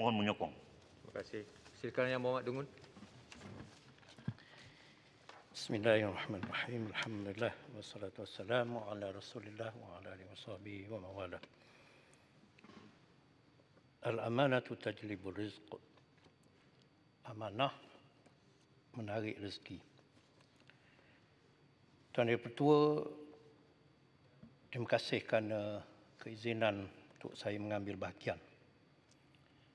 mohon menyokong. Terima kasih. Silakan Yang Muhammad Dungun. Bismillahirrahmanirrahim. Alhamdulillah. Wassalatu wassalamu ala rasulillah wa ala alihi wa wa mawala. Al-amanatu tajlibul rizq. Amanah menarik rezeki. Tuan Dari Pertua, terima kasih kerana keizinan untuk saya mengambil bahagian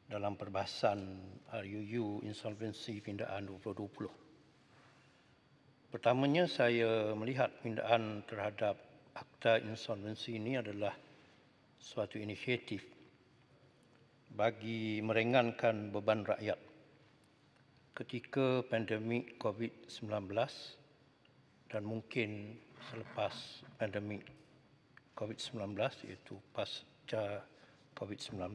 dalam perbahasan RUU Insolvensi Pindaan 2020. Pertamanya saya melihat pindaan terhadap akta insolvensi ini adalah suatu inisiatif bagi merengankan beban rakyat ketika pandemik COVID-19 dan mungkin selepas pandemik COVID-19 iaitu pasca COVID-19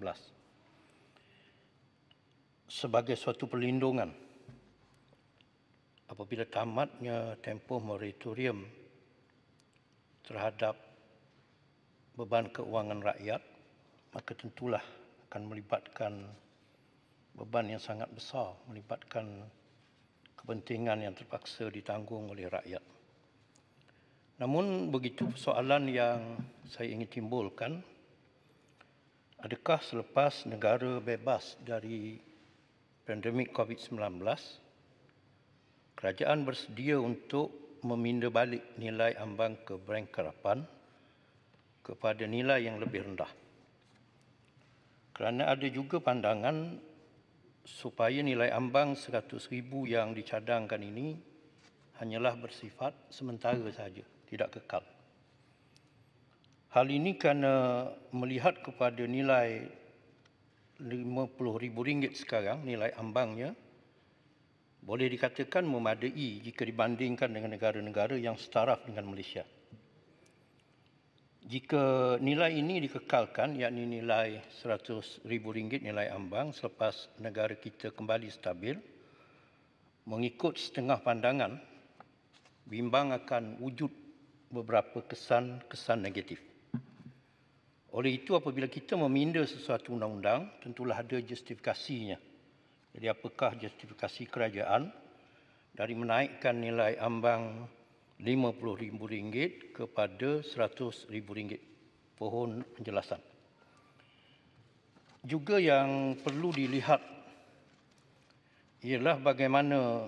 sebagai suatu perlindungan apabila tamatnya tempoh moratorium terhadap beban keuangan rakyat maka tentulah akan melibatkan beban yang sangat besar melibatkan kepentingan yang terpaksa ditanggung oleh rakyat namun begitu persoalan yang saya ingin timbulkan adakah selepas negara bebas dari pandemik COVID-19, kerajaan bersedia untuk meminda balik nilai ambang ke Bank Karapan kepada nilai yang lebih rendah. Kerana ada juga pandangan supaya nilai ambang RM100,000 yang dicadangkan ini hanyalah bersifat sementara saja, tidak kekal. Hal ini kerana melihat kepada nilai RM50,000 sekarang nilai ambangnya boleh dikatakan memadai jika dibandingkan dengan negara-negara yang setara dengan Malaysia. Jika nilai ini dikekalkan, yakni nilai RM100,000 nilai ambang selepas negara kita kembali stabil, mengikut setengah pandangan, bimbang akan wujud beberapa kesan-kesan negatif. Oleh itu apabila kita meminda sesuatu undang-undang tentulah ada justifikasinya. Jadi apakah justifikasi kerajaan dari menaikkan nilai ambang RM50,000 kepada RM100,000 pohon penjelasan. Juga yang perlu dilihat ialah bagaimana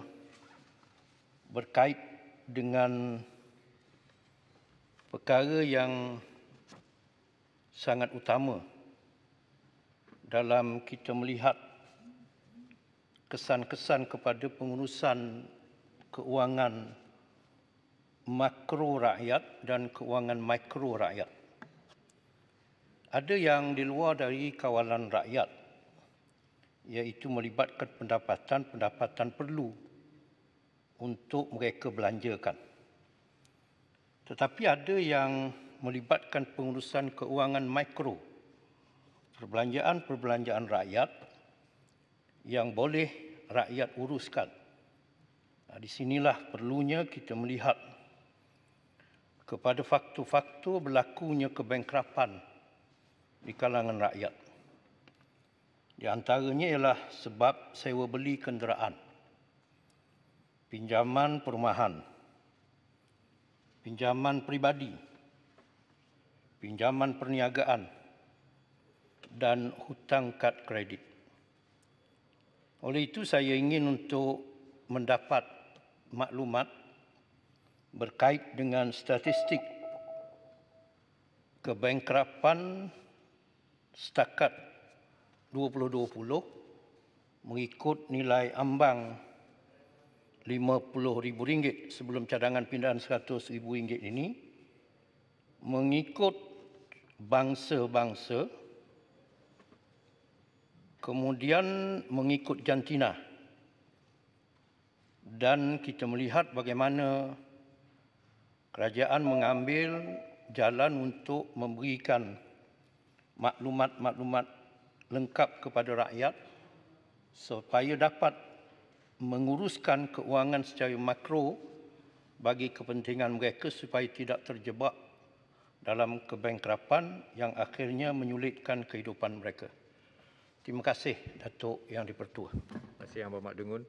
berkait dengan perkara yang sangat utama dalam kita melihat kesan-kesan kepada pengurusan keuangan makro rakyat dan keuangan mikro rakyat. Ada yang di luar dari kawalan rakyat iaitu melibatkan pendapatan-pendapatan perlu untuk mereka belanjakan. Tetapi ada yang melibatkan pengurusan keuangan mikro, perbelanjaan-perbelanjaan rakyat yang boleh rakyat uruskan. Di sinilah perlunya kita melihat kepada faktor-faktor berlakunya kebengkrapan di kalangan rakyat. Di antaranya ialah sebab sewa beli kenderaan, pinjaman perumahan, pinjaman peribadi, pinjaman perniagaan dan hutang kad kredit. Oleh itu saya ingin untuk mendapat maklumat berkait dengan statistik kebankrapan setakat 2020 mengikut nilai ambang RM50,000 sebelum cadangan pindaan RM100,000 ini mengikut bangsa-bangsa kemudian mengikut jantina dan kita melihat bagaimana kerajaan mengambil jalan untuk memberikan maklumat-maklumat lengkap kepada rakyat supaya dapat menguruskan keuangan secara makro bagi kepentingan mereka supaya tidak terjebak dalam kebengkrapan yang akhirnya menyulitkan kehidupan mereka. Terima kasih Datuk Yang Dipertua. Terima kasih Yang Berhormat Dengun.